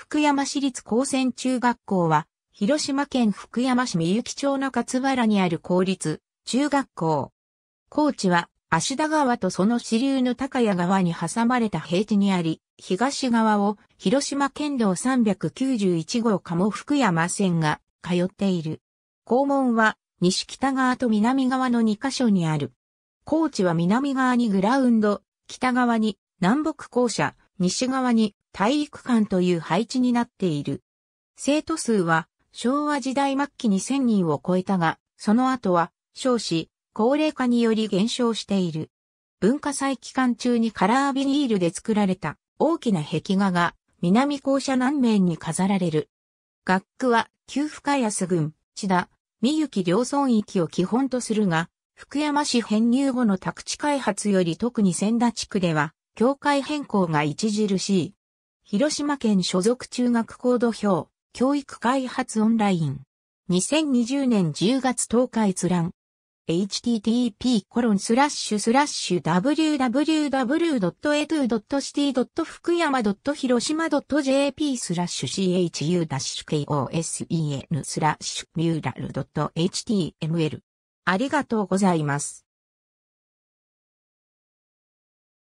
福山市立高専中学校は、広島県福山市三幸町の勝原にある公立中学校。高知は、芦田川とその支流の高谷川に挟まれた平地にあり、東側を広島県道391号鴨福山線が通っている。校門は、西北側と南側の2カ所にある。高知は南側にグラウンド、北側に南北校舎、西側に体育館という配置になっている。生徒数は昭和時代末期に1000人を超えたが、その後は少子、高齢化により減少している。文化祭期間中にカラービニールで作られた大きな壁画が南校舎南面に飾られる。学区は旧深安郡、千田、三幸両村域を基本とするが、福山市編入後の宅地開発より特に千田地区では、境界変更が著しい。広島県所属中学校土俵、教育開発オンライン。2020年10月10日閲覧。http コロンスラッシュスラッシュ w w w e o u c i t y 福山 .jp スラッシュ chu-kosen m u r a l ミューラル .html ありがとうございます。